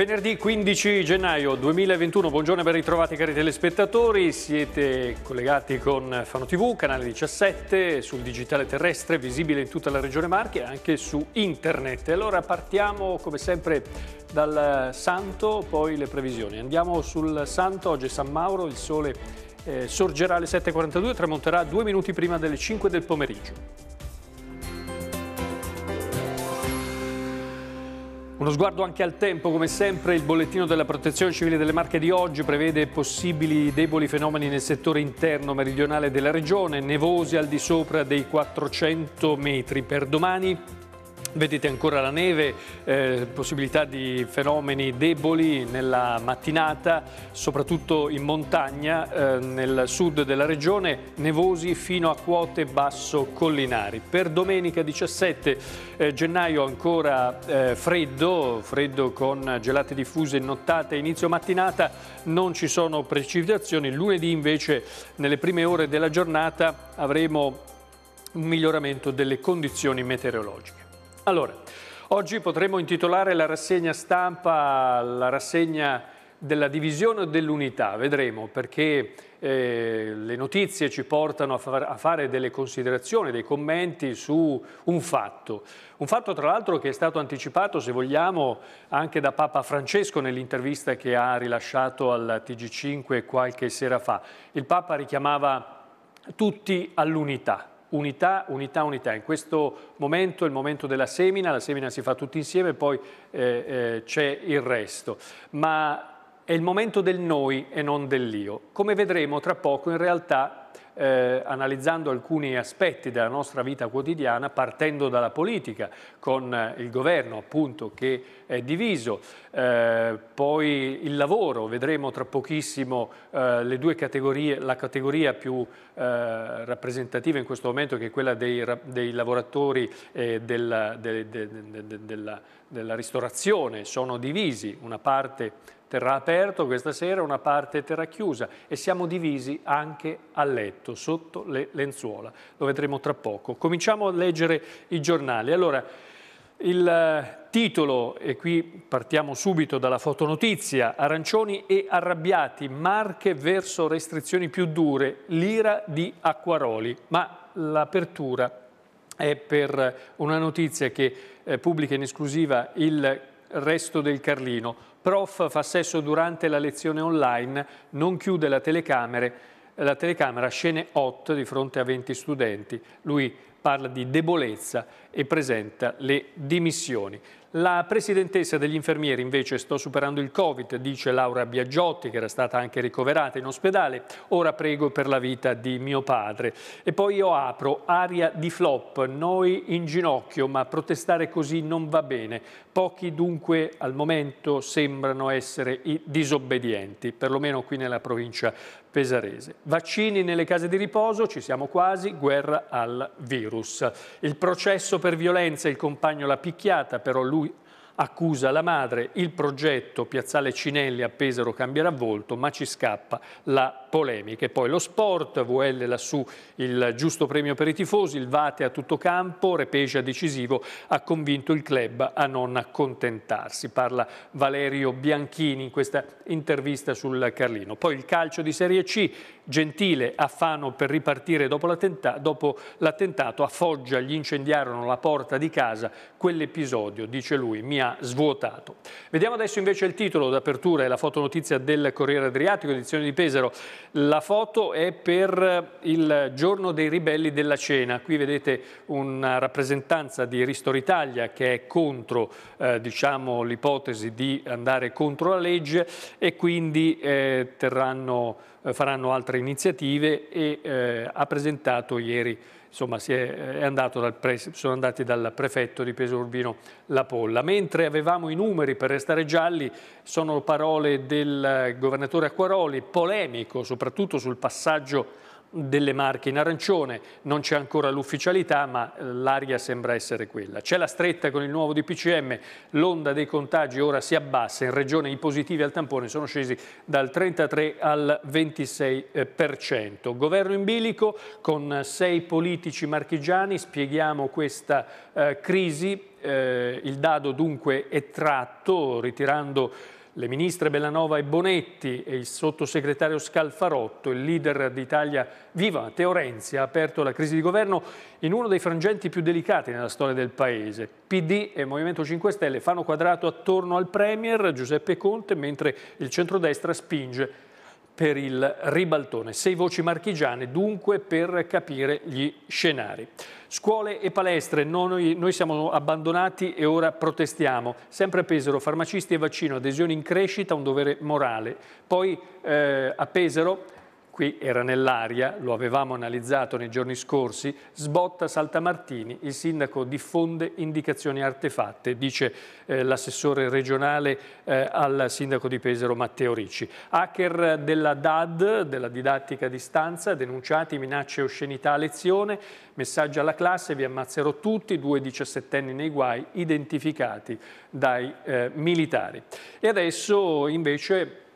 Venerdì 15 gennaio 2021, buongiorno e ben ritrovati cari telespettatori, siete collegati con Fano TV, canale 17, sul digitale terrestre, visibile in tutta la regione Marche e anche su internet. Allora partiamo come sempre dal Santo, poi le previsioni. Andiamo sul Santo, oggi è San Mauro, il sole eh, sorgerà alle 7.42 e tramonterà due minuti prima delle 5 del pomeriggio. Uno sguardo anche al tempo, come sempre il bollettino della protezione civile delle Marche di oggi prevede possibili deboli fenomeni nel settore interno meridionale della regione, nevosi al di sopra dei 400 metri. Per domani Vedete ancora la neve, eh, possibilità di fenomeni deboli nella mattinata, soprattutto in montagna, eh, nel sud della regione, nevosi fino a quote basso collinari. Per domenica 17 eh, gennaio ancora eh, freddo, freddo con gelate diffuse nottate inizio mattinata, non ci sono precipitazioni. Lunedì invece nelle prime ore della giornata avremo un miglioramento delle condizioni meteorologiche. Allora, oggi potremmo intitolare la rassegna stampa, la rassegna della divisione o dell'unità, vedremo, perché eh, le notizie ci portano a, far, a, fare delle considerazioni, dei commenti su un fatto. Un fatto tra l'altro che è stato anticipato, se vogliamo, anche da Papa Francesco nell'intervista che ha rilasciato al TG5 qualche sera fa. Il Papa richiamava tutti all'unità. Unità, unità, unità. In questo momento è il momento della semina, la semina si fa tutti insieme, e poi eh, eh, c'è il resto. Ma è il momento del noi e non dell'io. Come vedremo tra poco, in realtà, eh, analizzando alcuni aspetti della nostra vita quotidiana, partendo dalla politica, con il governo appunto che è diviso, eh, poi il lavoro, vedremo tra pochissimo eh, le due categorie, la categoria più eh, rappresentativa in questo momento che è quella dei, dei lavoratori della, de, de, de, della, della ristorazione, sono divisi, una parte terrà aperto questa sera, una parte terrà chiusa e siamo divisi anche a letto, sotto le lenzuola. Lo vedremo tra poco. Cominciamo a leggere i giornali. Allora, il eh, titolo, e qui partiamo subito dalla fotonotizia, arancioni e arrabbiati, marche verso restrizioni più dure, l'ira di Acquaroli, ma l'apertura è per una notizia che eh, pubblica in esclusiva il resto del Carlino. Prof fa sesso durante la lezione online, non chiude la telecamera, la telecamera scene hot di fronte a 20 studenti. Lui parla di debolezza e presenta le dimissioni. La presidentessa degli infermieri invece sto superando il Covid, dice Laura Biagiotti che era stata anche ricoverata in ospedale, ora prego per la vita di mio padre. E poi io apro, aria di flop, noi in ginocchio ma protestare così non va bene, pochi dunque al momento sembrano essere i disobbedienti, perlomeno qui nella provincia pesarese. Vaccini nelle case di riposo, ci siamo quasi, guerra al virus. Il processo per violenza, il compagno l'ha picchiata, però lui accusa la madre, il progetto Piazzale Cinelli a Pesaro cambierà volto, ma ci scappa la polemiche. Poi lo sport, VL lassù il giusto premio per i tifosi, il Vate a tutto campo, Repescia decisivo, ha convinto il club a non accontentarsi. Parla Valerio Bianchini in questa intervista sul Carlino. Poi il calcio di Serie C, Gentile a Fano per ripartire dopo l'attentato, a Foggia gli incendiarono la porta di casa, quell'episodio, dice lui, mi ha svuotato. Vediamo adesso invece il titolo d'apertura e la fotonotizia del Corriere Adriatico, edizione di Pesaro. La foto è per eh, il giorno dei ribelli della cena. Qui vedete una rappresentanza di Ristor Italia che è contro eh, diciamo, l'ipotesi di andare contro la legge e quindi eh, terranno, eh, faranno altre iniziative e eh, ha presentato ieri insomma, pre, sono andati dal prefetto di Peso Urbino La Polla. Mentre avevamo i numeri per restare gialli, sono parole del governatore Acquaroli, polemico soprattutto sul passaggio delle marche in arancione, non c'è ancora l'ufficialità ma eh, l'aria sembra essere quella. C'è la stretta con il nuovo DPCM, l'onda dei contagi ora si abbassa, in regione i positivi al tampone sono scesi dal 33 al 26%. Governo in bilico con sei politici marchigiani, spieghiamo questa eh, crisi, eh, il dado dunque è tratto ritirando le ministre Bellanova e Bonetti e il sottosegretario Scalfarotto, il leader d'Italia Viva, Teo Renzi, ha aperto la crisi di governo in uno dei frangenti più delicati nella storia del Paese. PD e Movimento 5 Stelle fanno quadrato attorno al Premier Giuseppe Conte, mentre il centrodestra spinge per il ribaltone. Sei voci marchigiane dunque per capire gli scenari. Scuole e palestre, noi, noi, siamo abbandonati e ora protestiamo. Sempre a Pesaro, farmacisti e vaccino, adesione in crescita, un dovere morale. Poi eh, a Pesaro qui era nell'aria, lo avevamo analizzato nei giorni scorsi, sbotta Saltamartini, il sindaco diffonde indicazioni artefatte, dice eh, l'assessore regionale eh, al sindaco di Pesaro Matteo Ricci. Hacker della DAD, della didattica a distanza, denunciati, minacce e oscenità a lezione, messaggio alla classe, vi ammazzerò tutti, due diciassettenni nei guai, identificati dai eh, militari. E adesso invece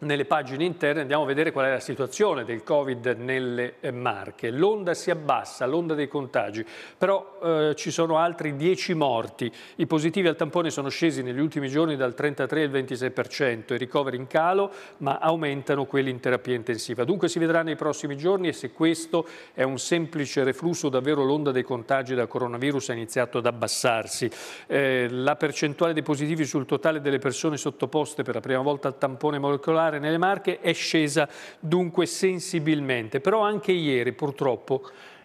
nelle pagine interne andiamo a vedere qual è la situazione del Covid nelle eh, Marche. L'onda si abbassa, l'onda dei contagi, però eh, ci sono altri 10 morti. I positivi al tampone sono scesi negli ultimi giorni dal 33 al 26%, i ricoveri in calo, ma aumentano quelli in terapia intensiva. Dunque si vedrà nei prossimi giorni e se questo è un semplice reflusso, davvero l'onda dei contagi da coronavirus ha iniziato ad abbassarsi. Eh, la percentuale dei positivi sul totale delle persone sottoposte per la prima volta al tampone molecolare particolare nelle Marche è scesa dunque sensibilmente, però anche ieri purtroppo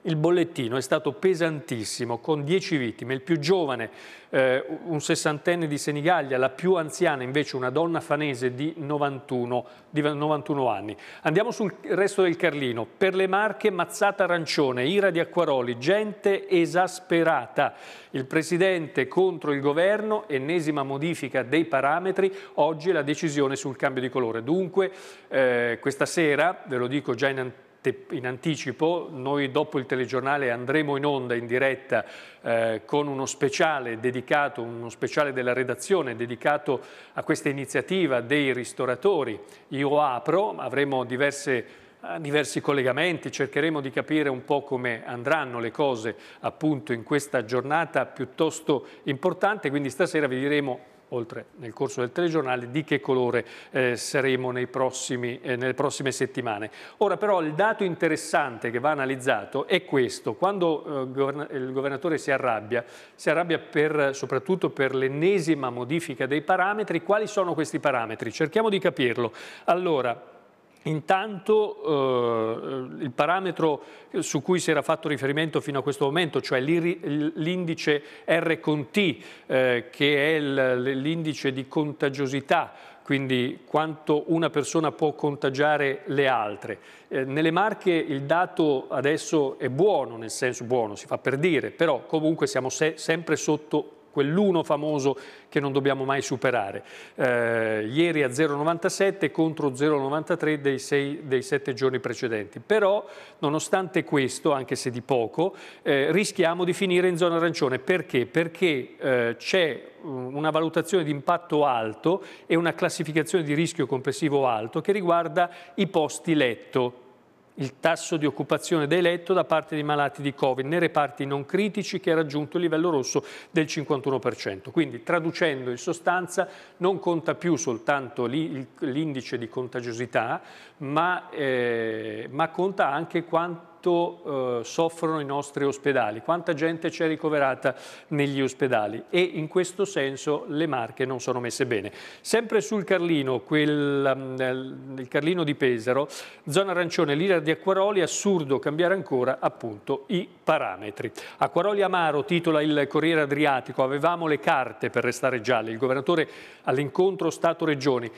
il bollettino è stato pesantissimo, con 10 vittime, il più giovane, eh, un sessantenne di Senigallia, la più anziana invece una donna fanese di 91, di 91 anni. Andiamo sul resto del Carlino, per le Marche mazzata arancione, ira di Acquaroli, gente esasperata, il Presidente contro il Governo, ennesima modifica dei parametri, oggi la decisione sul cambio di colore. Dunque eh, questa sera, ve lo dico già in anticipo, in anticipo, noi dopo il telegiornale andremo in onda in diretta eh, con uno speciale dedicato, uno speciale della redazione dedicato a questa iniziativa dei ristoratori. Io apro, avremo diverse eh, diversi collegamenti, cercheremo di capire un po' come andranno le cose appunto in questa giornata piuttosto importante, quindi stasera vi diremo oltre nel corso del telegiornale, di che colore eh, saremo prossimi, eh, nelle prossime settimane. Ora però il dato interessante che va analizzato è questo, quando eh, il governatore si arrabbia, si arrabbia per, soprattutto per l'ennesima modifica dei parametri, quali sono questi parametri? Cerchiamo di capirlo. Allora, Intanto eh, il parametro su cui si era fatto riferimento fino a questo momento, cioè l'indice R con T, eh, che è l'indice di contagiosità, quindi quanto una persona può contagiare le altre. Eh, nelle Marche il dato adesso è buono, nel senso buono, si fa per dire, però comunque siamo se sempre sotto quell'uno famoso che non dobbiamo mai superare. Eh, ieri a 0,97 contro 0,93 dei, sei, dei sette giorni precedenti. Però, nonostante questo, anche se di poco, eh, rischiamo di finire in zona arancione. Perché? Perché eh, c'è una valutazione di impatto alto e una classificazione di rischio complessivo alto che riguarda i posti letto il tasso di occupazione dei letto da parte dei malati di Covid nei reparti non critici che ha raggiunto il livello rosso del 51%. Quindi traducendo in sostanza non conta più soltanto l'indice di contagiosità ma, eh, ma conta anche quanto impatto eh, soffrono i nostri ospedali, quanta gente c'è ricoverata negli ospedali e in questo senso le marche non sono messe bene. Sempre sul Carlino, quel, ehm, il Carlino di Pesaro, zona arancione, leader di Acquaroli, assurdo cambiare ancora appunto i parametri. Acquaroli Amaro titola il Corriere Adriatico, avevamo le carte per restare gialle, il governatore all'incontro Stato-Regioni.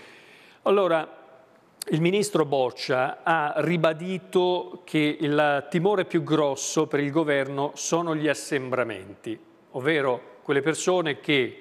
Allora, il ministro Boccia ha ribadito che il timore più grosso per il governo sono gli assembramenti, ovvero quelle persone che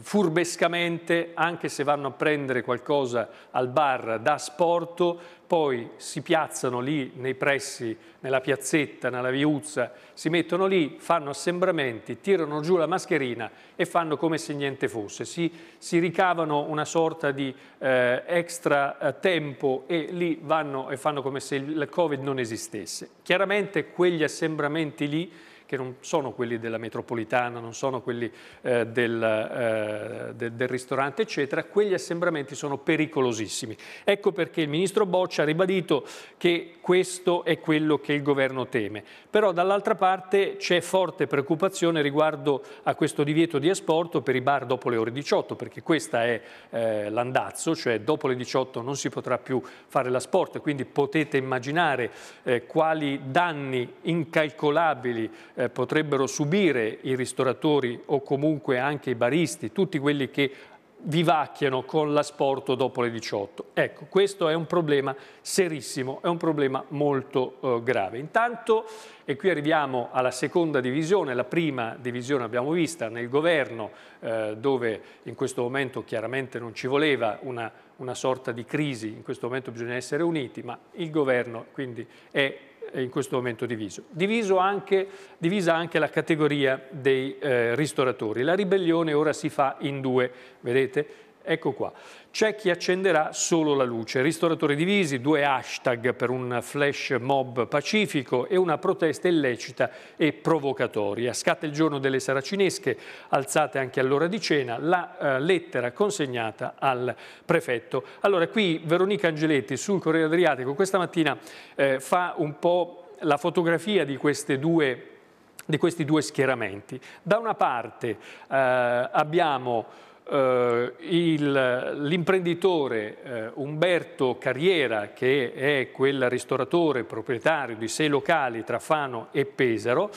furbescamente, anche se vanno a prendere qualcosa al bar da sporto, poi si piazzano lì nei pressi, nella piazzetta, nella viuzza, si mettono lì, fanno assembramenti, tirano giù la mascherina e fanno come se niente fosse. Si, si ricavano una sorta di eh, extra eh, tempo e lì vanno e fanno come se il Covid non esistesse. Chiaramente quegli assembramenti lì che non sono quelli della metropolitana, non sono quelli eh, del, eh, del, del ristorante, eccetera, quegli assembramenti sono pericolosissimi. Ecco perché il ministro Boccia ha ribadito che questo è quello che il governo teme. Però dall'altra parte c'è forte preoccupazione riguardo a questo divieto di asporto per i bar dopo le ore 18, perché questa è eh, l'andazzo, cioè dopo le 18 non si potrà più fare l'asporto, quindi potete immaginare eh, quali danni incalcolabili eh, eh, potrebbero subire i ristoratori o comunque anche i baristi, tutti quelli che vivacchiano con l'asporto dopo le 18. Ecco, questo è un problema serissimo, è un problema molto eh, grave. Intanto, e qui arriviamo alla seconda divisione, la prima divisione abbiamo vista nel governo, eh, dove in questo momento chiaramente non ci voleva una, una sorta di crisi, in questo momento bisogna essere uniti, ma il governo quindi è eh, in questo momento diviso. Anche, divisa anche la categoria dei eh, ristoratori. La ribellione ora si fa in due, vedete? Ecco qua c'è chi accenderà solo la luce. Ristoratori divisi, due hashtag per un flash mob pacifico e una protesta illecita e provocatoria. Scatta il giorno delle saracinesche, alzate anche all'ora di cena, la eh, lettera consegnata al prefetto. Allora qui Veronica Angeletti sul Corriere Adriatico questa mattina eh, fa un po' la fotografia di queste due di questi due schieramenti. Da una parte eh, abbiamo eh, l'imprenditore eh, Umberto Carriera, che è quel ristoratore proprietario di sei locali tra Fano e Pesaro,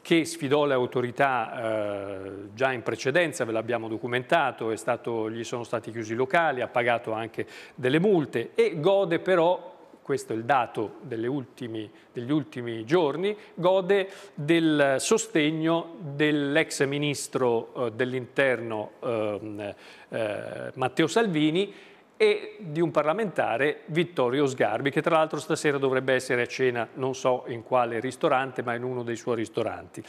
che sfidò le autorità eh, già in precedenza, ve l'abbiamo documentato, stato, gli sono stati chiusi i locali, ha pagato anche delle multe e gode però questo è il dato ultimi, degli ultimi giorni, gode del sostegno dell'ex ministro eh, dell'interno eh, eh, Matteo Salvini e di un parlamentare Vittorio Sgarbi, che tra l'altro stasera dovrebbe essere a cena, non so in quale ristorante, ma in uno dei suoi ristoranti.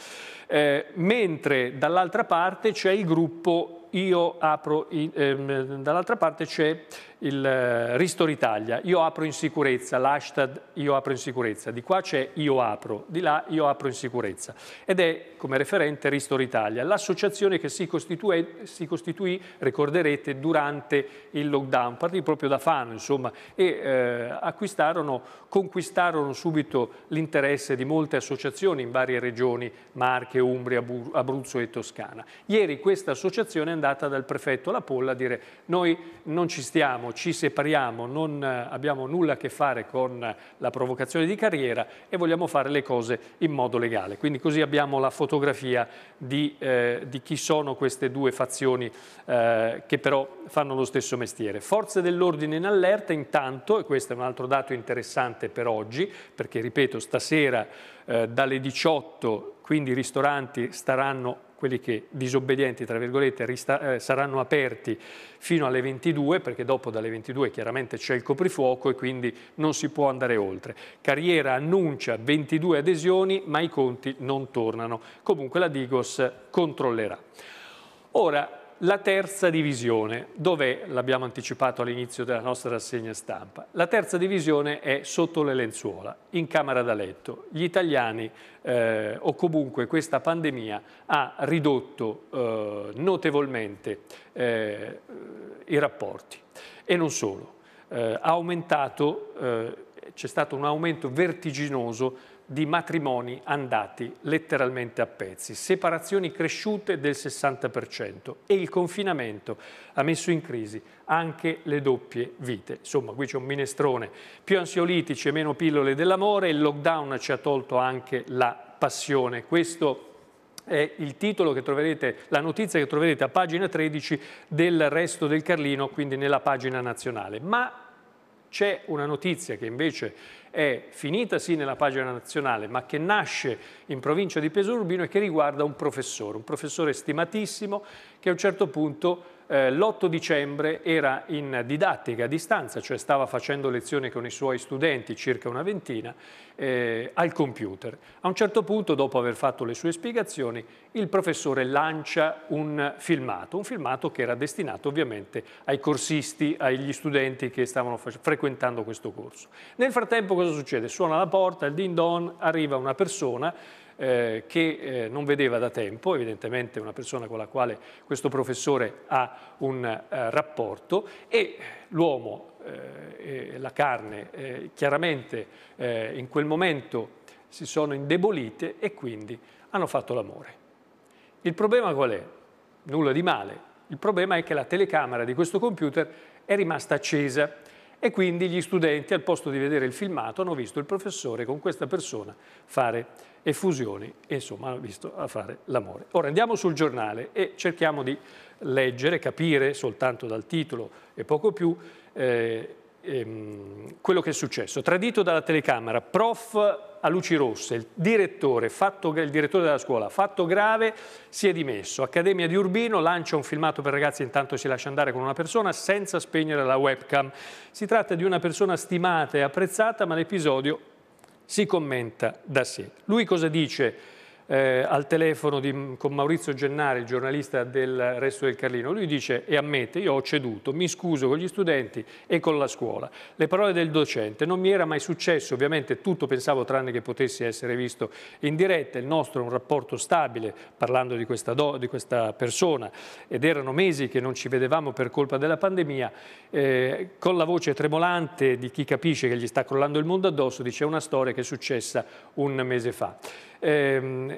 Eh, mentre dall'altra parte c'è il gruppo io apro, ehm, dall'altra parte c'è il eh, Ristori Italia, io apro in sicurezza, l'hashtag io apro in sicurezza, di qua c'è io apro, di là io apro in sicurezza ed è come referente Ristori Italia, l'associazione che si, si costituì, ricorderete, durante il lockdown, partì proprio da Fano insomma e eh, acquistarono, conquistarono subito l'interesse di molte associazioni in varie regioni, Marche, Umbria, Abruzzo e Toscana. Ieri questa associazione è andata dal prefetto La Polla a dire noi non ci stiamo ci separiamo, non eh, abbiamo nulla a che fare con la provocazione di carriera e vogliamo fare le cose in modo legale. Quindi così abbiamo la fotografia di, eh, di chi sono queste due fazioni eh, che però fanno lo stesso mestiere. Forze dell'ordine in allerta intanto, e questo è un altro dato interessante per oggi, perché ripeto stasera eh, dalle 18 quindi i ristoranti staranno quelli che disobbedienti, tra virgolette, eh, saranno aperti fino alle 22, perché dopo dalle 22 chiaramente c'è il coprifuoco e quindi non si può andare oltre. Carriera annuncia 22 adesioni, ma i conti non tornano. Comunque la Digos controllerà. Ora, la terza divisione, dov'è? l'abbiamo anticipato all'inizio della nostra rassegna stampa. La terza divisione è sotto le lenzuola, in camera da letto. Gli italiani, eh, o comunque questa pandemia, ha ridotto eh, notevolmente eh, i rapporti. E non solo, eh, ha aumentato eh, c'è stato un aumento vertiginoso di matrimoni andati letteralmente a pezzi, separazioni cresciute del 60% e il confinamento ha messo in crisi anche le doppie vite. Insomma, qui c'è un minestrone, più ansiolitici e meno pillole dell'amore, il lockdown ci ha tolto anche la passione. Questo è il titolo che troverete, la notizia che troverete a pagina 13 del resto del Carlino, quindi nella pagina nazionale. Ma c'è una notizia che invece è finita sì nella pagina nazionale, ma che nasce in provincia di Pesorurbino e che riguarda un professore, un professore stimatissimo che a un certo punto eh, L'8 dicembre era in didattica a distanza, cioè stava facendo lezioni con i suoi studenti, circa una ventina, eh, al computer. A un certo punto, dopo aver fatto le sue spiegazioni, il professore lancia un filmato, un filmato che era destinato ovviamente ai corsisti, agli studenti che stavano frequentando questo corso. Nel frattempo cosa succede? Suona la porta, il din don, arriva una persona eh, che eh, non vedeva da tempo, evidentemente una persona con la quale questo professore ha un eh, rapporto e l'uomo, eh, la carne, eh, chiaramente eh, in quel momento si sono indebolite e quindi hanno fatto l'amore. Il problema qual è? Nulla di male. Il problema è che la telecamera di questo computer è rimasta accesa e quindi gli studenti al posto di vedere il filmato hanno visto il professore con questa persona fare effusioni e insomma hanno visto fare l'amore. Ora andiamo sul giornale e cerchiamo di leggere, capire soltanto dal titolo e poco più eh, ehm, quello che è successo. Tradito dalla telecamera, prof a luci rosse, il direttore, fatto, il direttore della scuola, fatto grave, si è dimesso. Accademia di Urbino lancia un filmato per ragazzi intanto si lascia andare con una persona senza spegnere la webcam. Si tratta di una persona stimata e apprezzata, ma l'episodio si commenta da sé. Lui cosa dice? eh, al telefono di, con Maurizio Gennari, il giornalista del Resto del Carlino. Lui dice e ammette, io ho ceduto, mi scuso con gli studenti e con la scuola. Le parole del docente, non mi era mai successo, ovviamente tutto pensavo tranne che potessi essere visto in diretta, il nostro è un rapporto stabile, parlando di questa, do, di questa persona, ed erano mesi che non ci vedevamo per colpa della pandemia, eh, con la voce tremolante di chi capisce che gli sta crollando il mondo addosso, dice una storia che è successa un mese fa. Ehm,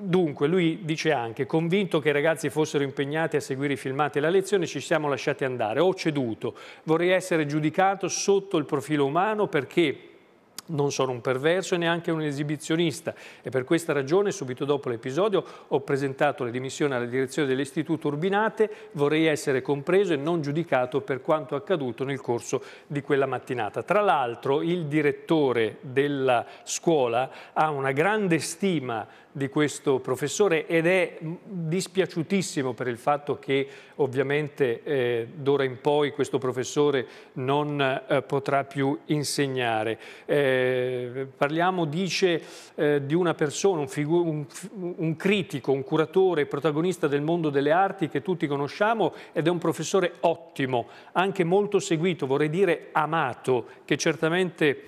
dunque, lui dice anche, convinto che i ragazzi fossero impegnati a seguire i filmati e la lezione, ci siamo lasciati andare, ho ceduto, vorrei essere giudicato sotto il profilo umano perché non sono un perverso e neanche un esibizionista e per questa ragione subito dopo l'episodio ho presentato le dimissioni alla direzione dell'Istituto Urbinate, vorrei essere compreso e non giudicato per quanto accaduto nel corso di quella mattinata. Tra l'altro il direttore della scuola ha una grande stima di questo professore ed è dispiaciutissimo per il fatto che ovviamente eh, d'ora in poi questo professore non eh, potrà più insegnare. Eh, parliamo, dice, eh, di una persona, un, un, un critico, un curatore, protagonista del mondo delle arti che tutti conosciamo ed è un professore ottimo, anche molto seguito, vorrei dire amato, che certamente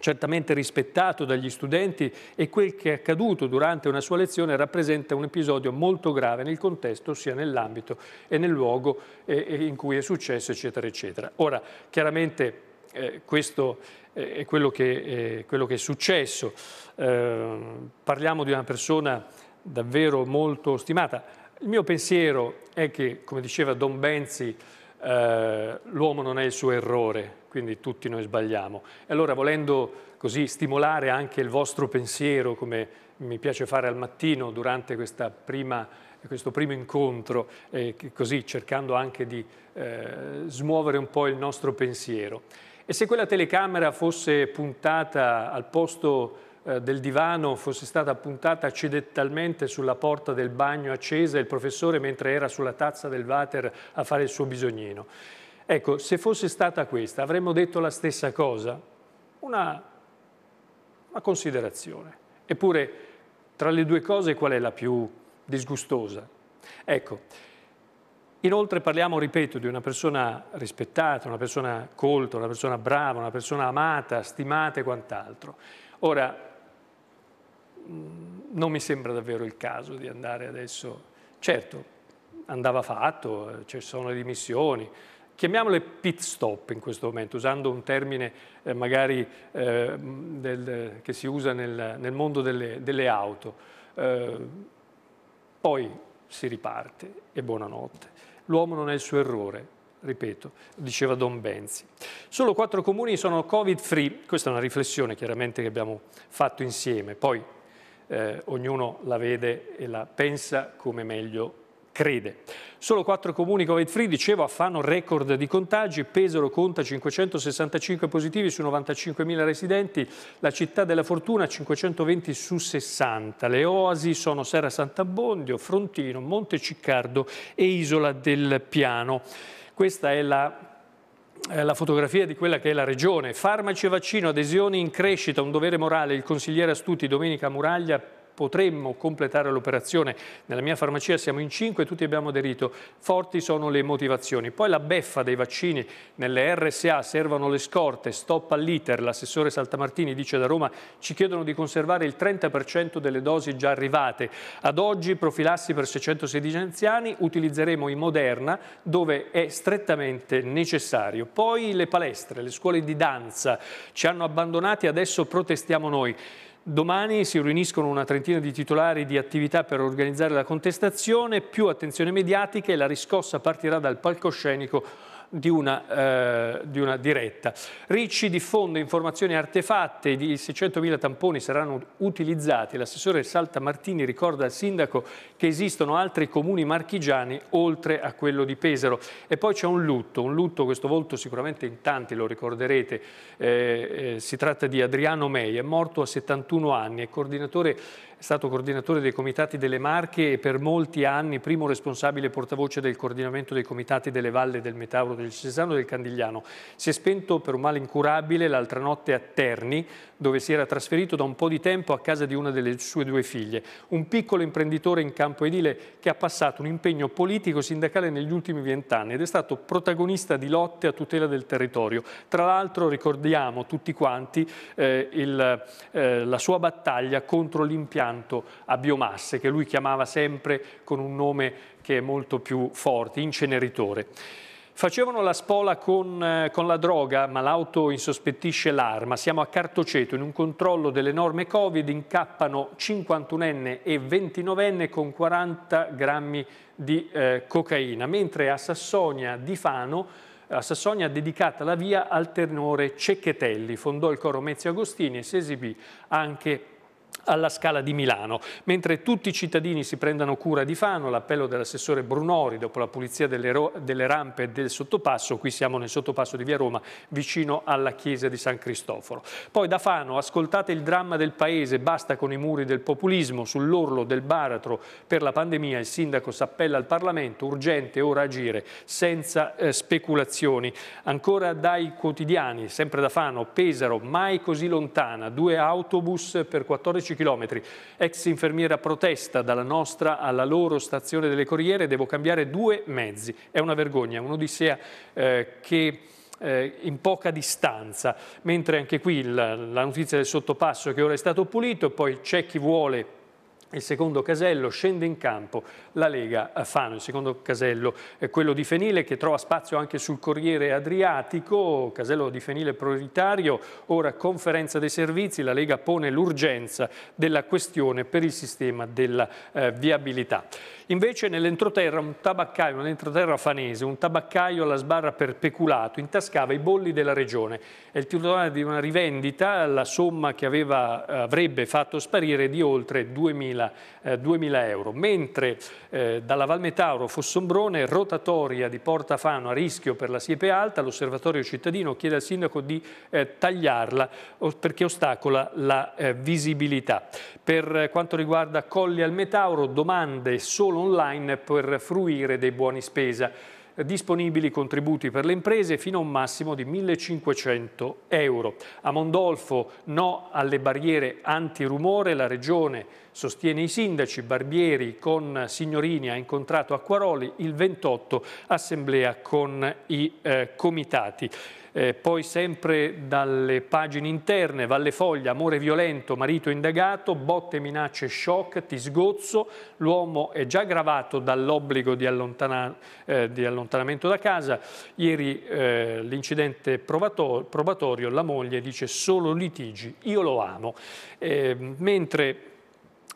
certamente rispettato dagli studenti e quel che è accaduto durante una sua lezione rappresenta un episodio molto grave nel contesto sia nell'ambito e nel luogo eh, eh, in cui è successo eccetera eccetera. Ora chiaramente eh, questo eh, è quello che, eh, quello che è successo, eh, parliamo di una persona davvero molto stimata. Il mio pensiero è che, come diceva Don Benzi, eh, l'uomo non è il suo errore, quindi tutti noi sbagliamo. E allora volendo così stimolare anche il vostro pensiero, come mi piace fare al mattino durante prima, questo primo incontro, eh, così cercando anche di eh, smuovere un po' il nostro pensiero. E se quella telecamera fosse puntata al posto eh, del divano fosse stata puntata accidentalmente sulla porta del bagno accesa il professore mentre era sulla tazza del water a fare il suo bisognino. Ecco, se fosse stata questa avremmo detto la stessa cosa, una, una considerazione. Eppure tra le due cose qual è la più disgustosa? Ecco, Inoltre parliamo, ripeto, di una persona rispettata, una persona colta, una persona brava, una persona amata, stimata e quant'altro. Ora, Mm, non mi sembra davvero il caso di andare adesso. Certo, andava fatto, eh, ci sono le dimissioni, chiamiamole pit stop in questo momento, usando un termine eh, magari eh, del, che si usa nel, nel mondo delle, delle auto. Eh, poi si riparte e buonanotte. L'uomo non è il suo errore, ripeto, diceva Don Benzi. Solo quattro comuni sono covid-free, questa è una riflessione chiaramente che abbiamo fatto insieme, poi eh, ognuno la vede e la pensa come meglio crede. Solo quattro comuni Covid-free, dicevo, fanno record di contagi, Pesaro conta 565 positivi su 95.000 residenti, la città della fortuna 520 su 60, le oasi sono Serra Sant'Abbondio, Frontino, Monte Ciccardo e Isola del Piano. Questa è la eh, la fotografia di quella che è la regione. Farmaci e vaccino, adesioni in crescita, un dovere morale. Il consigliere Astuti, Domenica Muraglia, potremmo completare l'operazione. Nella mia farmacia siamo in 5, tutti abbiamo aderito. Forti sono le motivazioni. Poi la beffa dei vaccini nelle RSA, servono le scorte, stop all'iter. L'assessore Saltamartini dice da Roma ci chiedono di conservare il 30% delle dosi già arrivate. Ad oggi profilassi per 616 anziani, utilizzeremo i Moderna dove è strettamente necessario. Poi le palestre, le scuole di danza ci hanno abbandonati, adesso protestiamo noi. Domani si riuniscono una trentina di titolari di attività per organizzare la contestazione, più attenzione mediatica e la riscossa partirà dal palcoscenico di una, eh, di una diretta. Ricci diffonde informazioni artefatte, i 600.000 tamponi saranno utilizzati. L'assessore Salta Martini ricorda al sindaco che esistono altri comuni marchigiani oltre a quello di Pesaro. E poi c'è un lutto, un lutto questo volto sicuramente in tanti lo ricorderete, eh, eh, si tratta di Adriano Mei, è morto a 71 anni, è coordinatore è stato coordinatore dei comitati delle Marche e per molti anni primo responsabile portavoce del coordinamento dei comitati delle Valle del Metauro, del Cesano e del Candigliano. Si è spento per un male incurabile l'altra notte a Terni, dove si era trasferito da un po' di tempo a casa di una delle sue due figlie, un piccolo imprenditore in campo edile che ha passato un impegno politico-sindacale negli ultimi vent'anni ed è stato protagonista di lotte a tutela del territorio. Tra l'altro ricordiamo tutti quanti eh, il, eh, la sua battaglia contro l'impianto a biomasse che lui chiamava sempre con un nome che è molto più forte, inceneritore. Facevano la spola con, eh, con la droga, ma l'auto insospettisce l'arma. Siamo a Cartoceto, in un controllo delle norme Covid, incappano 51enne e 29enne con 40 grammi di eh, cocaina, mentre a Sassonia di Fano a Sassonia dedicata la via al tenore Cecchetelli, fondò il coro Mezzi Agostini e si esibì anche alla Scala di Milano. Mentre tutti i cittadini si prendano cura di Fano, l'appello dell'assessore Brunori dopo la pulizia delle, delle, rampe del sottopasso, qui siamo nel sottopasso di Via Roma, vicino alla chiesa di San Cristoforo. Poi da Fano, ascoltate il dramma del paese, basta con i muri del populismo, sull'orlo del baratro per la pandemia, il sindaco s'appella al Parlamento, urgente ora agire, senza eh, speculazioni. Ancora dai quotidiani, sempre da Fano, Pesaro, mai così lontana, due autobus per 14 14 km. Ex infermiera protesta dalla nostra alla loro stazione delle Corriere, devo cambiare due mezzi. È una vergogna, un'odissea eh, che eh, in poca distanza, mentre anche qui la, la, notizia del sottopasso che ora è stato pulito, poi c'è chi vuole il secondo casello scende in campo la Lega eh, Fano, il secondo casello è eh, quello di Fenile che trova spazio anche sul Corriere Adriatico, casello di Fenile prioritario, ora conferenza dei servizi, la Lega pone l'urgenza della questione per il sistema della eh, viabilità. Invece nell'entroterra un tabaccaio, nell'entroterra fanese, un tabaccaio alla sbarra per peculato intascava i bolli della regione e il titolare di una rivendita la somma che aveva, avrebbe fatto sparire di oltre 2000, eh, 2000 euro. Mentre eh, dalla Valmetauro Fossombrone, rotatoria di Porta Fano a rischio per la siepe alta, l'osservatorio cittadino chiede al sindaco di eh, tagliarla perché ostacola la eh, visibilità. Per eh, quanto riguarda Colli al Metauro, domande solo solo online per fruire dei buoni spesa. Disponibili contributi per le imprese fino a un massimo di 1.500 euro. A Mondolfo no alle barriere antirumore, la regione sostiene i sindaci, Barbieri con Signorini ha incontrato Acquaroli, il 28 assemblea con i eh, comitati. Eh, poi sempre dalle pagine interne, Valle Foglia, amore violento, marito indagato, botte, minacce, shock, ti sgozzo, l'uomo è già gravato dall'obbligo di, allontana, eh, di, allontanamento da casa, ieri eh, l'incidente probato probatorio, la moglie dice solo litigi, io lo amo, ehm, mentre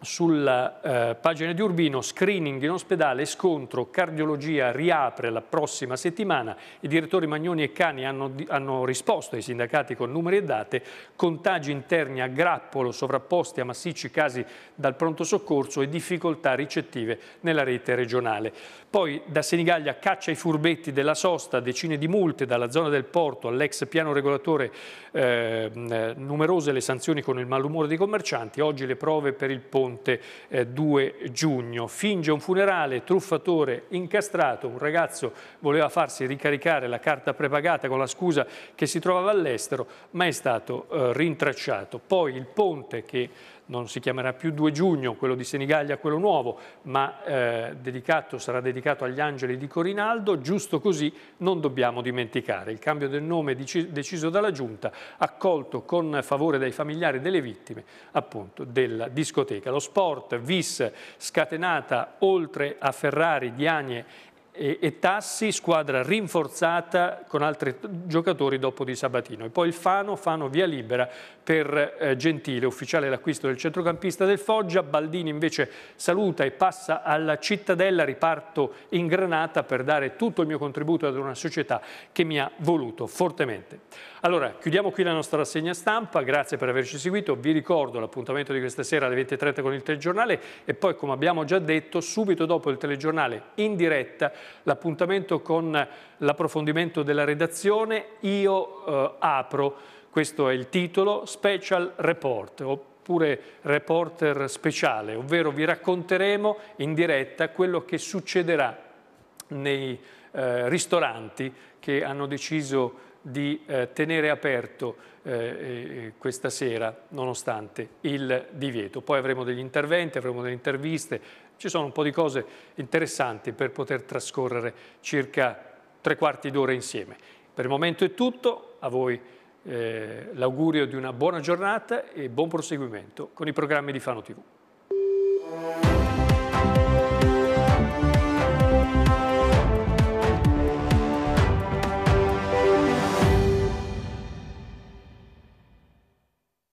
sulla eh, pagina di Urbino, screening in ospedale, scontro, cardiologia riapre la prossima settimana, i direttori Magnoni e Cani hanno, hanno risposto ai sindacati con numeri e date, contagi interni a grappolo sovrapposti a massicci casi dal pronto soccorso e difficoltà ricettive nella rete regionale. Poi da Senigallia caccia i furbetti della sosta, decine di multe dalla zona del porto all'ex piano regolatore, ehm, eh, numerose le sanzioni con il malumore dei commercianti, oggi le prove per il ponte Monte eh, 2 giugno. Finge un funerale, truffatore incastrato, un ragazzo voleva farsi ricaricare la carta prepagata con la scusa che si trovava all'estero, ma è stato eh, rintracciato. Poi il ponte che non si chiamerà più 2 giugno, quello di Senigallia, quello nuovo, ma eh, dedicato, sarà dedicato agli angeli di Corinaldo, giusto così non dobbiamo dimenticare. Il cambio del nome deciso dalla Giunta, accolto con favore dai familiari delle vittime, appunto, della discoteca. Lo sport, vis scatenata oltre a Ferrari, Diagne e, e Tassi, squadra rinforzata con altri giocatori dopo di Sabatino. E poi il Fano, Fano via libera per eh, Gentile, ufficiale l'acquisto del centrocampista del Foggia, Baldini invece saluta e passa alla Cittadella, riparto in Granata per dare tutto il mio contributo ad una società che mi ha voluto fortemente. Allora, chiudiamo qui la nostra rassegna stampa, grazie per averci seguito, vi ricordo l'appuntamento di questa sera alle 20.30 con il telegiornale e poi come abbiamo già detto subito dopo il telegiornale in diretta l'appuntamento con l'approfondimento della redazione. Io eh, apro, questo è il titolo, Special Report oppure reporter speciale, ovvero vi racconteremo in diretta quello che succederà nei eh, ristoranti che hanno deciso di eh, tenere aperto eh, questa sera nonostante il divieto. Poi avremo degli interventi, avremo delle interviste, ci sono un po' di cose interessanti per poter trascorrere circa tre quarti d'ora insieme. Per il momento è tutto, a voi eh, l'augurio di una buona giornata e buon proseguimento con i programmi di Fano TV.